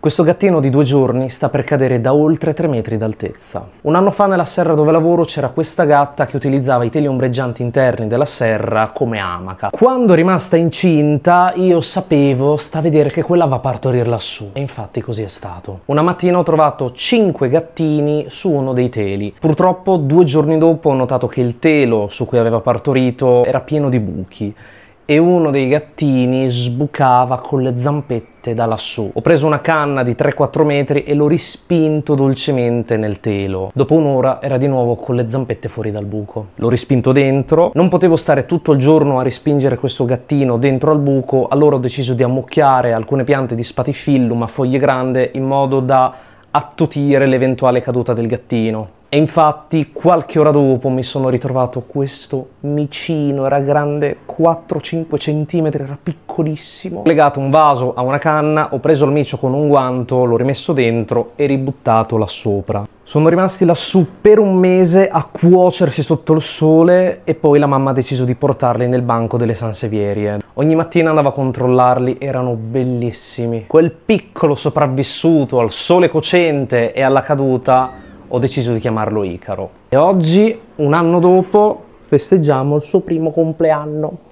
Questo gattino di due giorni sta per cadere da oltre 3 metri d'altezza. Un anno fa nella serra dove lavoro c'era questa gatta che utilizzava i teli ombreggianti interni della serra come amaca. Quando è rimasta incinta io sapevo, sta a vedere che quella va a partorire lassù. E infatti così è stato. Una mattina ho trovato 5 gattini su uno dei teli. Purtroppo due giorni dopo ho notato che il telo su cui aveva partorito era pieno di buchi e uno dei gattini sbucava con le zampette da lassù. Ho preso una canna di 3-4 metri e l'ho rispinto dolcemente nel telo. Dopo un'ora era di nuovo con le zampette fuori dal buco. L'ho rispinto dentro, non potevo stare tutto il giorno a rispingere questo gattino dentro al buco, allora ho deciso di ammucchiare alcune piante di spatifillum a foglie grande in modo da attutire l'eventuale caduta del gattino. E infatti qualche ora dopo mi sono ritrovato questo micino, era grande 4-5 cm, era piccolissimo. Ho legato un vaso a una canna, ho preso il micio con un guanto, l'ho rimesso dentro e ributtato là sopra. Sono rimasti lassù per un mese a cuocersi sotto il sole e poi la mamma ha deciso di portarli nel banco delle Sansevierie. Ogni mattina andava a controllarli, erano bellissimi. Quel piccolo sopravvissuto al sole cocente e alla caduta ho deciso di chiamarlo Icaro. E oggi, un anno dopo, festeggiamo il suo primo compleanno.